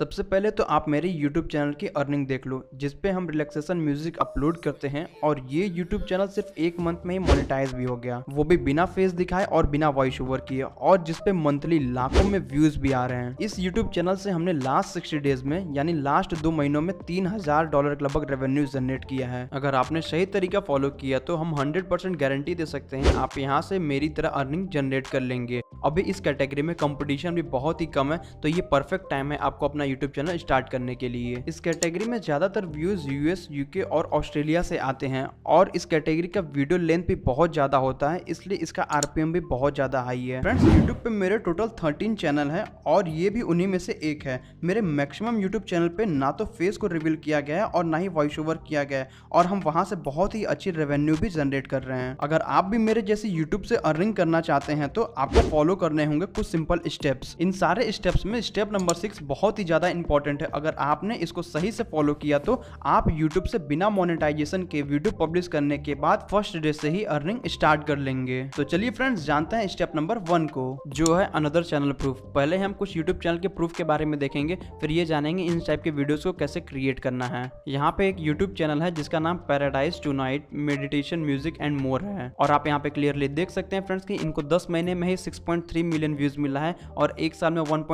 सबसे पहले तो आप मेरे YouTube चैनल की अर्निंग देख लो जिस पे हम रिलैक्सेशन म्यूजिक अपलोड करते हैं और ये YouTube चैनल सिर्फ एक मंथ में ही मोनेटाइज भी हो गया वो भी बिना फेस दिखाए और बिना वॉइस ओवर किए और जिस पे मंथली लाखों में व्यूज भी आ रहे हैं इस YouTube चैनल से हमने लास्ट सिक्सटी डेज में यानी लास्ट दो महीनों में तीन हजार डॉलर का लगभग रेवेन्यू जनरेट किया है अगर आपने सही तरीका फॉलो किया तो हम हंड्रेड गारंटी दे सकते हैं आप यहाँ से मेरी तरह अर्निंग जनरेट कर लेंगे अभी इस कैटेगरी में कॉम्पिटिशन भी बहुत ही कम है तो ये परफेक्ट टाइम है आपको अपना यूट्यूब चैनल स्टार्ट करने के लिए इस कैटेगरी में ज्यादातर व्यूज यूएस यूके और ऑस्ट्रेलिया से आते हैं और इस कैटेगरी का वीडियो लेंथ भी बहुत ज्यादा होता है इसलिए इसका आरपीएम भी बहुत ज्यादा हाई है फ्रेंड्स यूट्यूब पे मेरे टोटल थर्टीन चैनल है और ये भी उन्हीं में से एक है मेरे मैक्सिमम यूट्यूब चैनल पे ना तो फेस को रिवील किया गया है और ना ही वॉइस ओवर किया गया है और हम वहाँ से बहुत ही अच्छी रेवेन्यू भी जनरेट कर रहे हैं अगर आप भी मेरे जैसे यूट्यूब से अर्निंग करना चाहते हैं तो आपको फॉलो करने होंगे कुछ सिंपल स्टेप्स इन सारे स्टेप्स में स्टेप नंबर सिक्स बहुत ही ज्यादा ज़्यादा इंपॉर्टेंट है अगर आपने इसको सही से फॉलो किया तो आप यूट्यूब से बिना मोनेटाइजेशन के वीडियो पब्लिश करने के बाद फर्स्ट डे से ही अर्निंग स्टार्ट कर लेंगे तो चलिए फ्रेंड्स जानते हैं स्टेप नंबर वन को जो है अनदर चैनल प्रूफ पहले हम कुछ यूट्यूब चैनल के प्रूफ के बारे में देखेंगे फिर ये जानेंगे इन टाइप के वीडियोज को कैसे क्रिएट करना है यहाँ पे एक यूट्यूब चैनल है जिसका नाम paradise tonight meditation music and more है और आप यहाँ पे क्लियरली देख सकते हैं फ्रेंड्स की इनको दस महीने में ही सिक्स मिलियन व्यूज मिला है और एक साल में वन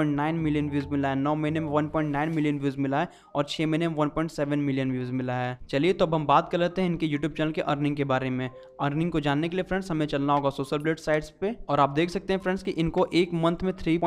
मिलियन व्यूज मिला है नौ महीने में 1.9 मिलियन व्यूज मिला है और छः महीने में 1.7 मिलियन व्यूज मिला है चलिए तो अब हम बात कर लेते हैं इनके यूट्यूब चैनल के अर्निंग के बारे में अर्निंग को जानने के लिए फ्रेंड्स हमें चलना होगा सोशल ब्लेट साइट्स पे और आप देख सकते हैं फ्रेंड्स कि इनको एक मंथ में थ्री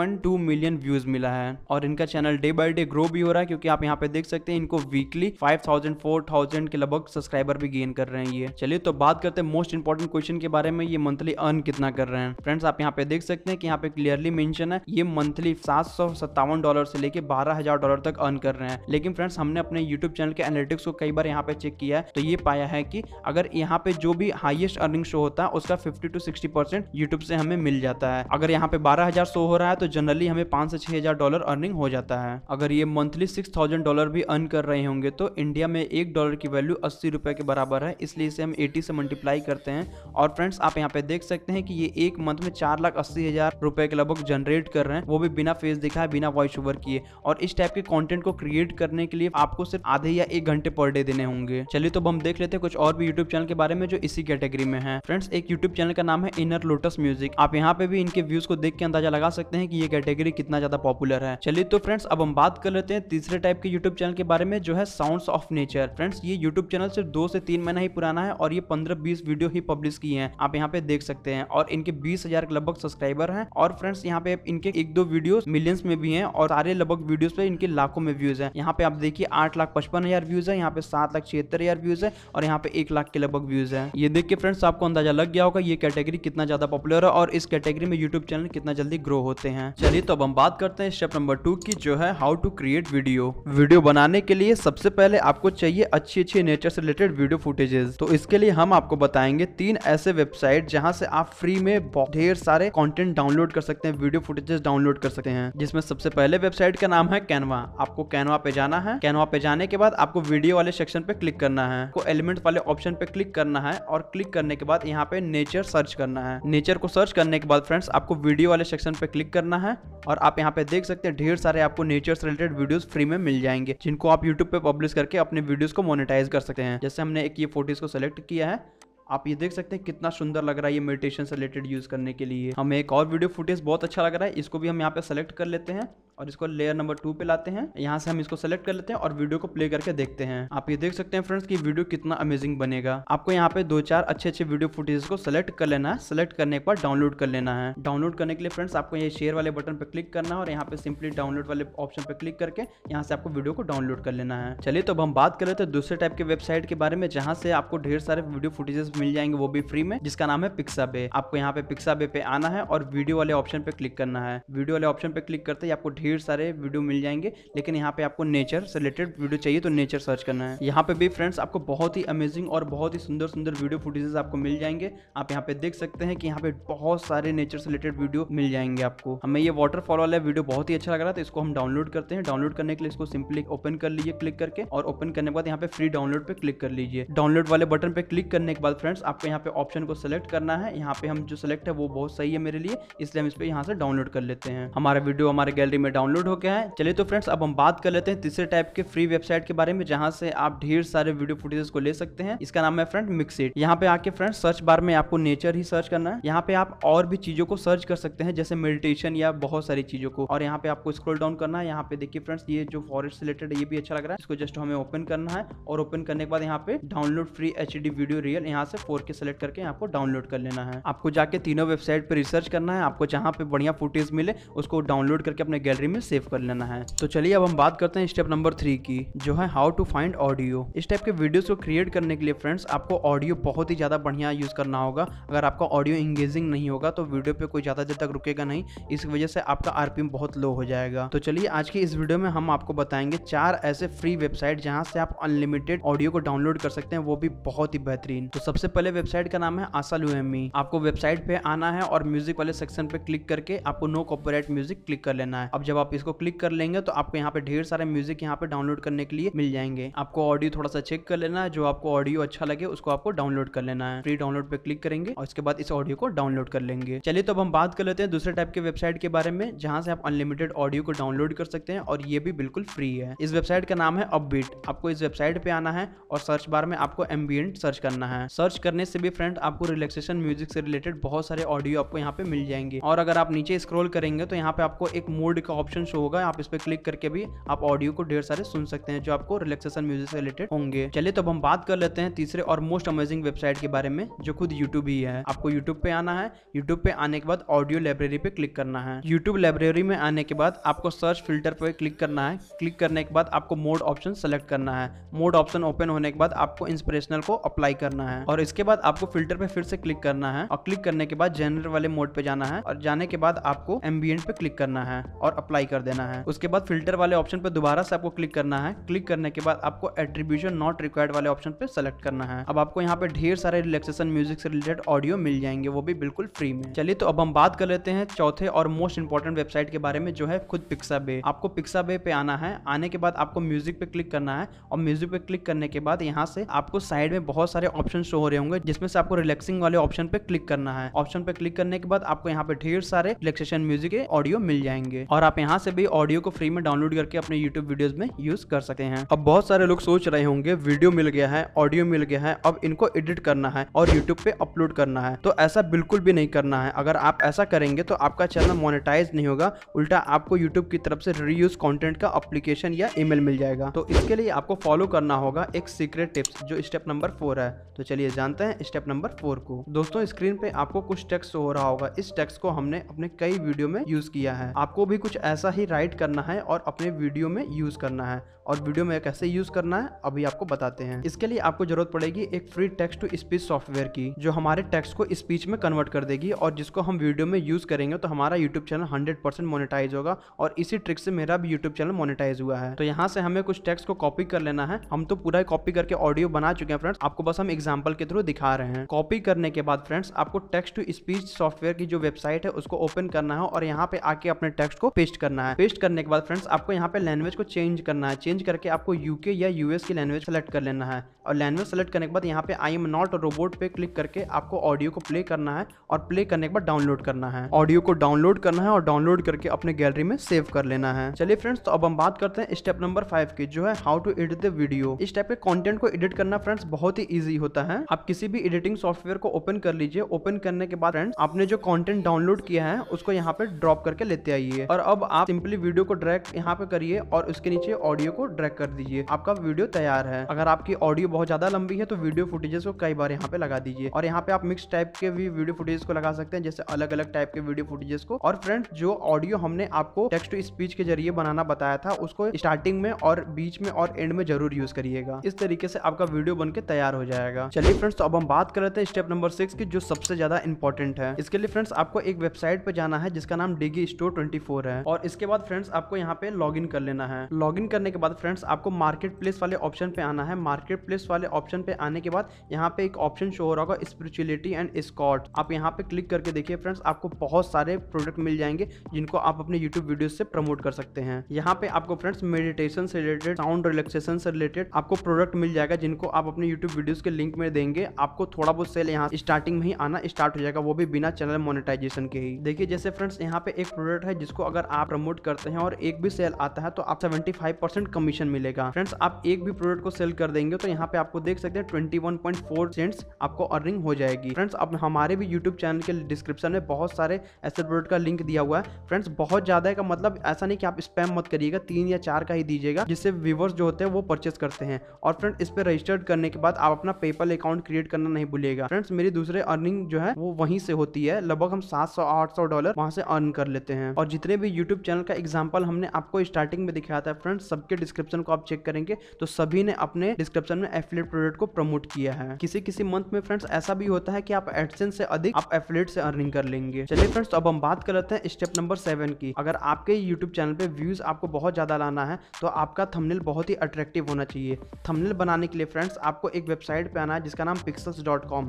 मिलियन व्यूज मिला है और इनका channel day by day grow भी हो रहा है क्योंकि आप यहाँ पे देख सकते हैं इनको वीकली फाइव 4000 के लगभग सब्सक्राइबर भी गेन कर रहे हैं ये चलिए तो बात करते हैं मोस्ट इंपॉर्टेंट क्वेश्चन के बारे में ये मंथली अर्न कितना कर रहे हैं फ्रेंड्स आप यहाँ पे देख सकते हैं कि यहाँ पे क्लियरली मेंशन है ये मंथली सात डॉलर से लेके अठारह हजार डॉलर तक अर्न कर रहे हैं लेकिन फ्रेंड्स हमने अपने यूट्यूब चैनल के एनालिटिक्स को कई बार यहाँ पे चेक किया है तो ये पाया है कि अगर यहाँ पे जो भी हाइएस्ट अर्निंग शो होता है उसका fifty to sixty percent YouTube से हमें मिल जाता है अगर यहाँ पे बारह हजार शो हो रहा है तो जनरली हमें पांच से छह हजार डॉलर अर्निंग हो जाता है अगर ये मंथली सिक्स थाउजेंड डॉलर भी अर्न कर रहे होंगे तो इंडिया में एक डॉलर की वैल्यू अस्सी रुपए के बराबर है इसलिए इसे हम एटी से मल्टीप्लाई करते हैं और फ्रेंड्स आप यहाँ पे देख सकते हैं कि ये एक मंथ में चार लाख अस्सी हजार रुपए के लगभग जनरेट कर रहे हैं वो भी बिना फेस दिखाए बिना वॉइस ओवर किए और इस टाइप के कॉन्टेंट को क्रिएट करने के लिए आपको सिर्फ आधे या एक घंटे पर डे देने होंगे चलिए तो हम देख लेते हैं कुछ और भी यूट्यूब चैनल के बारे में जो इसी कैटेगरी में है फ्रेंड्स एक यूट्यूब चैनल का नाम है इनर लोटस म्यूजिक आप यहाँ पे भी इनके व्यूज को देख के अंदाजा लगा सकते हैं कि ये कैटेगरी कितना ज्यादा पॉपुलर है चलिए तो फ्रेंड्स अब हम बात कर लेते हैं तीसरे टाइप के यूट्यूब चैनल के बारे में जो है साउंड ऑफ नेचर फ्रेंड्स ये यूट्यूब चैनल सिर्फ दो से तीन महीना ही पुराना है और ये पंद्रह बीस वीडियो ही पब्लिश किए हैं आप यहाँ पे देख सकते हैं और इनके बीस हजार लगभग सब्सक्राइबर है और फ्रेंड्स यहाँ पे इनके एक दो वीडियो मिलियंस में भी है और सारे लगभग वीडियो वीडियोस पे इनके लाखों में व्यूज है यहाँ पे आप देखिए आठ लाख पचपन हजार व्यूज है यहाँ पे सात लाख छिहत्तर हजार व्यूज है और यहाँ पे एक लाख के लगभग व्यूज है ये देख के फ्रेंड्स आपको अंदाजा लग गया होगा ये कैटेगरी कितना ज्यादा पॉपुलर है और इस कैटेगरी में यूट्यूब चैनल कितना जल्दी ग्रो होते हैं चलिए तो अब हम बात करते हैं स्टेप नंबर टू की जो है how to create video video बनाने के लिए सबसे पहले आपको चाहिए अच्छी अच्छी नेचर से रिलेटेड वीडियो फुटेजेस तो इसके लिए हम आपको बताएंगे तीन ऐसे वेबसाइट जहाँ से आप फ्री में ढेर सारे कंटेंट डाउनलोड कर सकते हैं वीडियो फुटेजेस डाउनलोड कर सकते हैं जिसमें सबसे पहले वेबसाइट का नाम है है कैनवा आपको कैनवा पे जाना है कैनवा पे जाने के बाद आपको वीडियो वाले सेक्शन पे क्लिक करना है आपको एलिमेंट वाले ऑप्शन पे क्लिक करना है और क्लिक करने के बाद यहाँ पे नेचर सर्च करना है नेचर को सर्च करने के बाद फ्रेंड्स आपको वीडियो वाले सेक्शन पे क्लिक करना है और आप यहाँ पे देख सकते हैं ढेर सारे आपको नेचर से रिलेटेड वीडियोस फ्री में मिल जाएंगे जिनको आप यूट्यूब पे पब्लिश करके अपने वीडियोस को मोनेटाइज कर सकते हैं जैसे हमने एक ये फोटोज को सिलेक्ट किया है आप ये देख सकते हैं कितना सुंदर लग रहा है ये मेडिटेशन से रिलेटेड यूज करने के लिए हमें एक और वीडियो फुटेज बहुत अच्छा लग रहा है इसको भी हम यहाँ पे सेलेक्ट कर लेते हैं और इसको लेयर नंबर टू पे लाते हैं यहाँ से हम इसको सेलेक्ट कर लेते हैं और वीडियो को प्ले करके देखते हैं आप ये देख सकते हैं फ्रेंड्स की वीडियो कितना अमेजिंग बनेगा आपको यहाँ पे दो चार अच्छे अच्छे वीडियो फुटेज को सेलेक्ट कर लेना है सेलेक्ट करने के बाद डाउनलोड कर लेना है डाउनलोड करने के लिए फ्रेंड्स आपको ये शेयर वाले बटन पर क्लिक करना है और यहाँ पे सिंपली डाउनलोड वाले ऑप्शन पर क्लिक करके यहाँ से आपको वीडियो को डाउनलोड कर लेना है चलिए तो अब हम बात कर लेते दूसरे टाइप के वेबसाइट के बारे में जहाँ से आपको ढेर सारे वीडियो फुटेजेस मिल जाएंगे वो भी फ्री में जिसका नाम है पिक्सा आपको यहाँ पे पिक्सा पे आना है और वीडियो वाले ऑप्शन पे क्लिक करना है वीडियो वाले ऑप्शन पे क्लिक करते ही आपको ढेर ढेर सारे वीडियो मिल जाएंगे लेकिन यहाँ पे आपको नेचर से रिलेटेड वीडियो चाहिए तो नेचर सर्च करना है यहाँ पे भी फ्रेंड्स आपको बहुत ही अमेजिंग और बहुत ही सुंदर सुंदर वीडियो फुटेजेस आपको मिल जाएंगे आप यहाँ पे देख सकते हैं कि यहाँ पे बहुत सारे नेचर से रिलेटेड वीडियो मिल जाएंगे आपको हमें ये वाटरफॉल वाला वीडियो बहुत ही अच्छा लग रहा था इसको हम डाउनलोड करते हैं डाउनलोड करने के लिए इसको सिंपली ओपन कर लीजिए क्लिक करके और ओपन करने के बाद यहाँ पे फ्री डाउनलोड पे क्लिक कर लीजिए डाउनलोड वाले बटन पे क्लिक करने के बाद फ्रेंड्स आपको यहाँ पे ऑप्शन को सिलेक्ट करना है यहाँ पे हम जो सिलेक्ट है वो बहुत सही है मेरे लिए इसलिए हम इस पर यहाँ से डाउनलोड कर लेते हैं हमारा वीडियो हमारे गैलरी में डाउनलोड हो गया है चलिए तो फ्रेंड्स अब हम बात कर लेते हैं तीसरे टाइप के फ्री वेबसाइट के बारे में जहाँ से आप ढेर सारे वीडियो फुटेजेस को ले सकते हैं इसका नाम है फ्रेंड मिक्सिट यहाँ पे आके फ्रेंड सर्च बार में आपको नेचर ही सर्च करना है यहाँ पे आप और भी चीजों को सर्च कर सकते हैं जैसे मेडिटेशन या बहुत सारी चीजों को और यहाँ पे आपको स्क्रोल डाउन करना है यहाँ पे देखिए फ्रेंड्स ये जो फॉरेस्ट रिलेटेड ये भी अच्छा लग रहा है इसको जस्ट हमें ओपन करना है और ओपन करने के बाद यहाँ पे download free H video real यहाँ से फोर के सेलेक्ट करके आपको डाउनलोड कर लेना है आपको जाके तीनों वेबसाइट पर रिसर्च करना है आपको जहाँ पे बढ़िया फुटेज मिले उसको डाउनलोड करके अपने गैलरी गैलरी में सेव कर लेना है तो चलिए अब हम बात करते हैं स्टेप नंबर थ्री की जो है हाउ टू फाइंड ऑडियो इस टाइप के वीडियोस को क्रिएट करने के लिए फ्रेंड्स आपको ऑडियो बहुत ही ज़्यादा बढ़िया यूज़ करना होगा अगर आपका ऑडियो इंगेजिंग नहीं होगा तो वीडियो पे कोई ज़्यादा देर तक रुकेगा नहीं इस वजह से आपका आरपीएम बहुत लो हो जाएगा तो चलिए आज की इस वीडियो में हम आपको बताएंगे चार ऐसे फ्री वेबसाइट जहाँ से आप अनलिमिटेड ऑडियो को डाउनलोड कर सकते हैं वो भी बहुत ही बेहतरीन तो सबसे पहले वेबसाइट का नाम है आसल लुएमी आपको वेबसाइट पे आना है और म्यूजिक वाले सेक्शन पे क्लिक करके आपको नो कॉपीराइट म्यूजिक क्लिक कर लेना है अब जब आप इसको क्लिक कर लेंगे तो आपको यहाँ पे ढेर सारे म्यूजिक यहाँ पे डाउनलोड करने के लिए मिल जाएंगे आपको ऑडियो थोड़ा सा चेक कर लेना है जो आपको ऑडियो अच्छा लगे उसको आपको डाउनलोड कर लेना है फ्री डाउनलोड पे क्लिक करेंगे और इसके बाद इस ऑडियो को डाउनलोड कर लेंगे चलिए तो अब हम बात कर लेते हैं दूसरे टाइप के वेबसाइट के बारे में जहाँ से आप अनलिमिटेड ऑडियो को डाउनलोड कर सकते हैं और ये भी बिल्कुल फ्री है इस वेबसाइट का नाम है अपबीट आपको इस वेबसाइट पे आना है और सर्च बार में आपको एम्बियंट सर्च करना है सर्च करने से भी फ्रेंड आपको रिलैक्सेशन म्यूजिक से रिलेटेड बहुत सारे ऑडियो आपको यहाँ पे मिल जाएंगे और अगर आप नीचे स्क्रोल करेंगे तो यहाँ पे आपको एक मोड का ऑप्शन शो होगा आप इस पर क्लिक करके भी आप ऑडियो को ढेर सारे सुन सकते हैं जो आपको रिलेक्सेशन म्यूजिक से रिलेटेड होंगे चलिए तो अब हम बात कर लेते हैं तीसरे और मोस्ट अमेजिंग वेबसाइट के बारे में जो खुद यूट्यूब ही है आपको यूट्यूब पे आना है यूट्यूब पे आने के बाद ऑडियो लाइब्रेरी पे क्लिक करना है यूट्यूब लाइब्रेरी में आने के बाद आपको सर्च फिल्टर पे क्लिक करना है क्लिक करने के बाद आपको मोड ऑप्शन सेलेक्ट करना है मोड ऑप्शन ओपन होने के बाद आपको इंस्पिरेशनल को अप्लाई करना है और इसके बाद आपको फिल्टर पे फिर से क्लिक करना है और क्लिक करने के बाद जनरल वाले मोड पे जाना है और जाने के बाद आपको एम्बियंट पे क्लिक करना है और अप्लाई कर देना है उसके बाद फिल्टर वाले ऑप्शन पर दोबारा से आपको क्लिक करना है क्लिक करने के बाद आपको एट्रीब्यूशन नॉट रिक्वायर्ड वाले ऑप्शन पर सेलेक्ट करना है अब आपको यहाँ पे ढेर सारे रिलेक्सेशन म्यूजिक से रिलेटेड ऑडियो मिल जाएंगे वो भी बिल्कुल फ्री में चलिए तो अब हम बात कर लेते हैं चौथे और मोस्ट इंपॉर्टेंट वेबसाइट के बारे में जो है खुद बे आपको बे पे आना है आने के बाद आपको म्यूजिक पे क्लिक करना है और म्यूजिक पे क्लिक करने के बाद यहाँ से आपको साइड में बहुत सारे ऑप्शन शो हो रहे होंगे जिसमें से आपको रिलैक्सिंग वाले ऑप्शन पे क्लिक करना है ऑप्शन पे क्लिक करने के बाद आपको यहाँ पे ढेर सारे रिलेक्सेशन म्यूजिक के ऑडियो मिल जाएंगे और आप यहाँ से भी ऑडियो को फ्री में डाउनलोड करके अपने यूट्यूब वीडियोज में यूज कर सकते हैं अब बहुत सारे लोग सोच रहे होंगे वीडियो मिल गया है ऑडियो मिल गया है अब इनको एडिट करना है और यूट्यूब पे अपलोड करना है तो ऐसा बिल्कुल भी नहीं करना है अगर आप ऐसा करेंगे तो आपका चैनल मोनिटाइज नहीं होगा उल्टा आपको यूट्यूब की तरफ से रीयूज कंटेंट का अप्लीकेशन या ई मिल जाएगा तो इसके लिए आपको फॉलो करना होगा एक सीक्रेट टिप्स जो स्टेप नंबर फोर है तो चलिए जानते हैं स्टेप नंबर फोर को दोस्तों स्क्रीन पे आपको कुछ टेक्स्ट हो रहा होगा इस टेक्स्ट को हमने अपने कई वीडियो में यूज किया है आपको भी कुछ ऐसा ही राइट करना है और अपने वीडियो में यूज़ करना है और वीडियो में कैसे यूज करना है अभी आपको बताते हैं इसके लिए आपको जरूरत पड़ेगी एक free text to speech software की जो हमारे टेक्स्ट को स्पीच में कन्वर्ट कर देगी और जिसको हम वीडियो में यूज करेंगे तो हमारा YouTube channel hundred percent monetize होगा और इसी ट्रिक से मेरा भी यूट्यूब चैनल मोनिटाइज हुआ है तो यहाँ से हमें कुछ टेक्स को कॉपी कर लेना है हम तो पूरा कॉपी करके ऑडियो बना चुके हैं फ्रेंड्स आपको बस हम एग्जाम्पल के थ्रू दिखा रहे हैं कॉपी करने के बाद फ्रेंड्स आपको टेक्स्ट टू स्पीच सॉफ्टवेयर की जो वेबसाइट है उसको ओपन करना है और यहाँ पे आके अपने टेक्स्ट को पेस्ट करना है पेस्ट करने के बाद फ्रेंड्स आपको यहाँ पे लैंग्वेज को चेंज करना है चेंज चेंज करके आपको यूके या यूएस की लैंग्वेज सेलेक्ट कर लेना है और लैंग्वेज सेलेक्ट करने के बाद यहाँ पे आई एम नॉट रोबोट पे क्लिक करके आपको ऑडियो को प्ले करना है और प्ले करने के बाद डाउनलोड करना है ऑडियो को डाउनलोड करना है और डाउनलोड करके अपने गैलरी में सेव कर लेना है चलिए फ्रेंड्स तो अब हम बात करते हैं स्टेप नंबर फाइव की जो है how to edit the video इस टाइप के कॉन्टेंट को एडिट करना फ्रेंड्स बहुत ही ईजी होता है आप किसी भी एडिटिंग सॉफ्टवेयर को ओपन कर लीजिए ओपन करने के बाद फ्रेंड्स आपने जो कॉन्टेंट डाउनलोड किया है उसको यहाँ पे ड्रॉप करके लेते आइए और अब आप सिंपली वीडियो को ड्रैग यहाँ पे करिए और उसके नीचे ऑडियो को ड्रैग कर दीजिए आपका वीडियो तैयार है अगर आपकी ऑडियो बहुत ज्यादा लंबी है तो वीडियो फुटेजेस को कई बार यहाँ पे लगा दीजिए और यहाँ पे आप मिक्स टाइप के भी वीडियो फुटेजेस को लगा सकते हैं जैसे अलग अलग टाइप के वीडियो फुटेजेस को और फ्रेंड जो ऑडियो हमने आपको टेक्स्ट टू स्पीच के जरिए बनाना बताया था उसको स्टार्टिंग में और बीच में और एंड में जरूर यूज करिएगा इस तरीके से आपका वीडियो बन के तैयार हो जाएगा चलिए फ्रेंड्स तो अब हम बात कर रहे हैं स्टेप नंबर सिक्स की जो सबसे ज्यादा इंपॉर्टेंट है इसके लिए फ्रेंड्स आपको एक वेबसाइट पे जाना है जिसका नाम डिगी स्टोर ट्वेंटी है और इसके बाद फ्रेंड्स आपको यहाँ पे लॉग कर लेना है लॉग करने के बाद फ्रेंड्स आपको मार्केट प्लेस वाले ऑप्शन पे आना है मार्केट प्लेस वाले ऑप्शन पे आने के बाद यहाँ पे एक ऑप्शन शो हो रहा होगा स्पिरिचुअलिटी एंड स्कॉट आप यहाँ पे क्लिक करके देखिए फ्रेंड्स आपको बहुत सारे प्रोडक्ट मिल जाएंगे जिनको आप अपने यूट्यूब वीडियो से प्रमोट कर सकते हैं यहाँ पे आपको फ्रेंड्स मेडिटेशन से रिलेटेड साउंड रिलेक्सेशन से रिलेटेड आपको प्रोडक्ट मिल जाएगा जिनको आप अपने यूट्यूब वीडियो के लिंक में देंगे आपको थोड़ा बहुत सेल यहाँ स्टार्टिंग में ही आना स्टार्ट हो जाएगा वो भी बिना चैनल मोनिटाइजेशन के ही देखिए जैसे फ्रेंड्स यहाँ पे एक प्रोडक्ट है जिसको अगर आप प्रमोट करते हैं और एक भी सेल आता है तो आप सेवेंटी फाइव परसेंट कमीशन मिलेगा फ्रेंड्स आप एक भी प्रोडक्ट को सेल कर देंगे तो यहाँ पे आपको देख सकते हैं twenty one point four cents आपको अर्निंग हो जाएगी फ्रेंड्स अब हमारे भी यूट्यूब चैनल के डिस्क्रिप्शन में बहुत सारे ऐसे प्रोडक्ट का लिंक दिया हुआ है फ्रेंड्स बहुत ज्यादा है का मतलब ऐसा नहीं कि आप स्पैम मत करिएगा तीन या चार का ही दीजिएगा जिससे व्यूवर्स जो होते हैं वो परचेस करते हैं और फ्रेंड इस पर रजिस्टर्ड करने के बाद आप अपना पेपल अकाउंट क्रिएट करना नहीं भूलिएगा फ्रेंड्स मेरी दूसरे अर्निंग जो है वो वहीं से होती है लगभग हम सात सौ आठ सौ डॉलर वहां से अर्न कर लेते हैं और जितने भी यूट्यूब चैनल का एग्जाम्पल हमने आपको स्टार्टिंग में दिखाया था फ्रेंड्स सबके डिस्क्रिप्शन को आप चेक करेंगे तो सभी ने अपने डिस्क्रिप्शन में एफिलेट प्रोडक्ट को प्रमोट किया है किसी किसी मंथ में फ्रेंड्स ऐसा भी होता है कि आप एडसेंस से अधिक आप एफिलेट से अर्निंग कर लेंगे चलिए फ्रेंड्स अब हम बात कर लेते हैं स्टेप नंबर सेवन की अगर आपके यूट्यूब चैनल पे व्यूज आपको बहुत ज्यादा लाना है तो आपका थंबनेल बहुत ही अट्रैक्टिव होना चाहिए थंबनेल बनाने के लिए फ्रेंड्स आपको एक वेबसाइट पे आना है जिसका नाम पिक्सल्स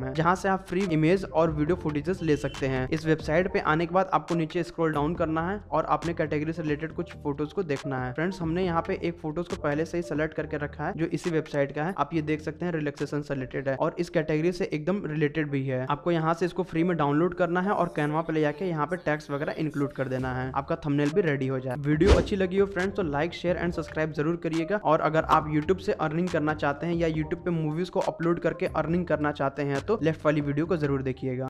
है जहाँ से आप फ्री इमेज और वीडियो फुटेजेस ले सकते हैं इस वेबसाइट पे आने के बाद आपको नीचे स्क्रोल डाउन करना है और अपने कैटेगरी से रिलेटेड कुछ फोटोज को देखना है फ्रेंड्स हमने यहाँ पे एक फोटोज को पहले से ही सेलेक्ट करके रखा है जो इसी वेबसाइट का है आप ये देख सकते हैं रिलेक्सेशन से रिलेटेड है और इस कैटेगरी से एकदम रिलेटेड भी है आपको यहाँ से इसको फ्री में डाउनलोड करना है और कैनवा पे ले जाके यहाँ पे टैक्स वगैरह इंक्लूड कर देना है आपका थमनेल भी रेडी हो जाए वीडियो अच्छी लगी हो फ्रेंड्स तो लाइक शेयर एंड सब्सक्राइब जरूर करिएगा और अगर आप यूट्यूब से अर्निंग करना चाहते हैं या यूट्यूब पे मूवीज को अपलोड करके अर्निंग करना चाहते हैं तो लेफ्ट वाली वीडियो को जरूर देखिएगा